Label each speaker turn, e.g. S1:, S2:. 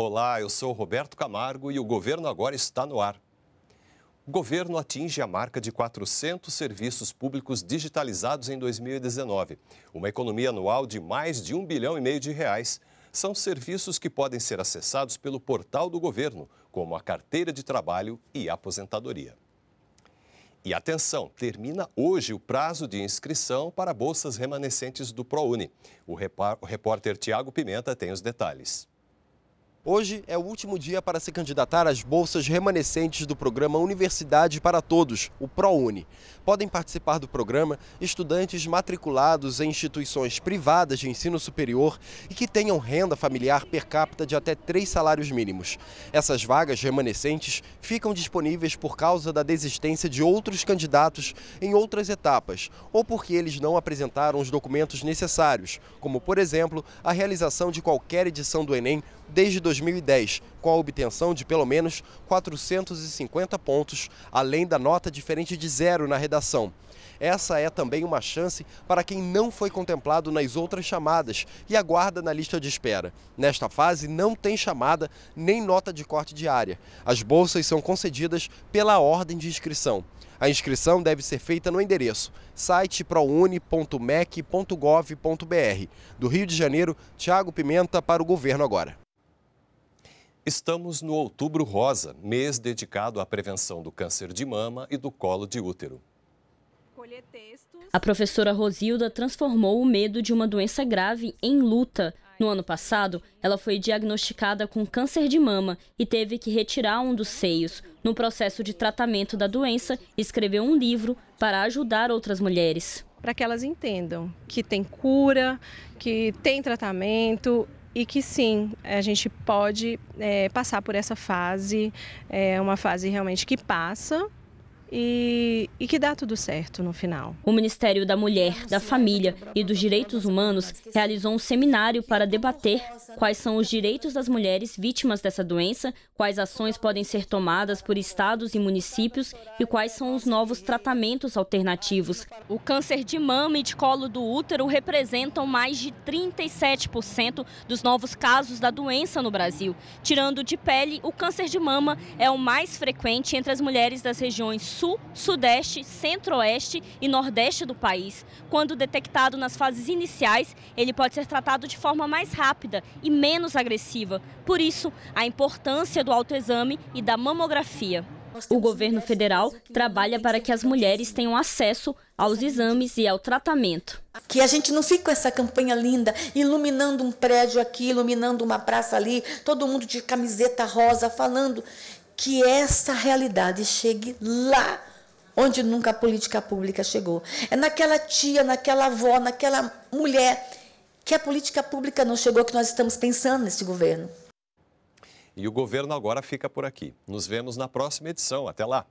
S1: Olá, eu sou Roberto Camargo e o governo agora está no ar. O governo atinge a marca de 400 serviços públicos digitalizados em 2019. Uma economia anual de mais de um bilhão e meio de reais. São serviços que podem ser acessados pelo portal do governo, como a carteira de trabalho e aposentadoria. E atenção, termina hoje o prazo de inscrição para bolsas remanescentes do ProUni. O repórter Tiago Pimenta tem os detalhes. Hoje é
S2: o último dia para se candidatar às bolsas
S1: remanescentes do programa Universidade
S2: para Todos, o ProUni. Podem participar do programa estudantes matriculados em instituições privadas de ensino superior e que tenham renda familiar per capita de até três salários mínimos. Essas vagas remanescentes ficam disponíveis por causa da desistência de outros candidatos em outras etapas ou porque eles não apresentaram os documentos necessários, como, por exemplo, a realização de qualquer edição do Enem desde 2019. 2010, com a obtenção de pelo menos 450 pontos, além da nota diferente de zero na redação. Essa é também uma chance para quem não foi contemplado nas outras chamadas e aguarda na lista de espera. Nesta fase, não tem chamada nem nota de corte diária. As bolsas são concedidas pela ordem de inscrição. A inscrição deve ser feita no endereço site proune.mec.gov.br. Do Rio de Janeiro, Tiago Pimenta para o Governo Agora.
S1: Estamos no Outubro Rosa, mês dedicado à prevenção do câncer de mama e do colo de útero.
S3: A professora Rosilda transformou o medo de uma doença grave em luta. No ano passado, ela foi diagnosticada com câncer de mama e teve que retirar um dos seios. No processo de tratamento da doença, escreveu um livro para ajudar outras mulheres. Para que elas entendam que tem cura, que tem tratamento e que sim, a gente
S4: pode é, passar por essa fase, é uma fase realmente que passa,
S3: e, e, que dá tudo certo no final. O Ministério da Mulher, da Família e dos Direitos Humanos realizou um seminário para debater quais são os direitos das mulheres vítimas dessa doença, quais ações podem ser tomadas por estados e municípios e quais são os novos tratamentos alternativos. O câncer de mama e de colo do útero representam mais de 37% dos novos casos da doença no Brasil. Tirando de pele, o câncer de mama é o mais frequente entre as mulheres das regiões sul, sudeste, centro-oeste e nordeste do país. Quando detectado nas fases iniciais, ele pode ser tratado de forma mais rápida e menos agressiva. Por isso, a importância do autoexame e da mamografia. O governo federal trabalha para que as mulheres tenham acesso aos exames e ao tratamento. Que a gente não fique com essa campanha
S4: linda, iluminando um prédio aqui, iluminando uma praça ali, todo mundo de camiseta rosa falando que essa realidade chegue lá onde nunca a política pública chegou. É naquela tia, naquela avó, naquela mulher que a política pública não chegou, que nós estamos pensando nesse governo.
S1: E o governo agora fica por aqui. Nos vemos na próxima edição. Até lá!